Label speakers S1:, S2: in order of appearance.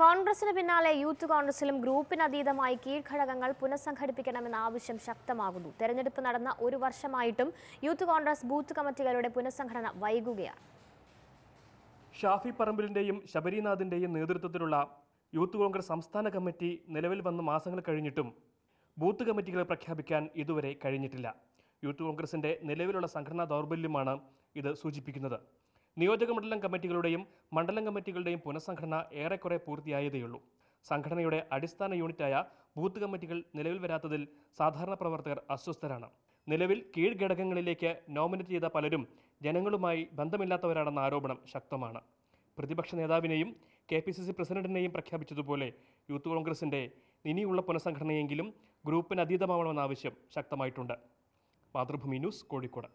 S1: കോൺഗ്രസിന് പിന്നാലെ യൂത്ത് കോൺഗ്രസിലും ഗ്രൂപ്പിനതീതമായി കീഴ്ഘടകങ്ങൾ പുനഃസംഘടിപ്പിക്കണമെന്ന ആവശ്യം ശക്തമാകുന്നു തെരഞ്ഞെടുപ്പ് നടന്ന ഒരു വർഷമായിട്ടും യൂത്ത് കോൺഗ്രസ് ബൂത്ത് കമ്മിറ്റികളുടെ പുനഃസംഘടന വൈകുകയാണ്
S2: ഷാഫി പറമ്പിലിന്റെയും ശബരിനാഥിന്റെയും നേതൃത്വത്തിലുള്ള യൂത്ത് കോൺഗ്രസ് സംസ്ഥാന കമ്മിറ്റി നിലവിൽ വന്ന മാസങ്ങൾ കഴിഞ്ഞിട്ടും ബൂത്ത് കമ്മിറ്റികളെ പ്രഖ്യാപിക്കാൻ ഇതുവരെ കഴിഞ്ഞിട്ടില്ല യൂത്ത് കോൺഗ്രസിന്റെ നിലവിലുള്ള സംഘടനാ ദൗർബല്യമാണ് ഇത് സൂചിപ്പിക്കുന്നത് നിയോജകമണ്ഡലം കമ്മിറ്റികളുടെയും മണ്ഡലം കമ്മിറ്റികളുടെയും പുനഃസംഘടന ഏറെക്കുറെ പൂർത്തിയായതേയുള്ളൂ സംഘടനയുടെ അടിസ്ഥാന യൂണിറ്റായ ബൂത്ത് കമ്മിറ്റികൾ നിലവിൽ വരാത്തതിൽ സാധാരണ പ്രവർത്തകർ അസ്വസ്ഥരാണ് നിലവിൽ കീഴ് ഘടകങ്ങളിലേക്ക് നോമിനേറ്റ് ചെയ്ത പലരും ജനങ്ങളുമായി ബന്ധമില്ലാത്തവരാണെന്ന ആരോപണം ശക്തമാണ് പ്രതിപക്ഷ നേതാവിനെയും കെ പി സി സി പ്രസിഡന്റിനെയും പ്രഖ്യാപിച്ചതുപോലെ യൂത്ത് കോൺഗ്രസിൻ്റെ ഇനിയുള്ള പുനഃസംഘടനയെങ്കിലും ഗ്രൂപ്പിന് അതീതമാവണമെന്ന ആവശ്യം ശക്തമായിട്ടുണ്ട് മാതൃഭൂമി ന്യൂസ് കോഴിക്കോട്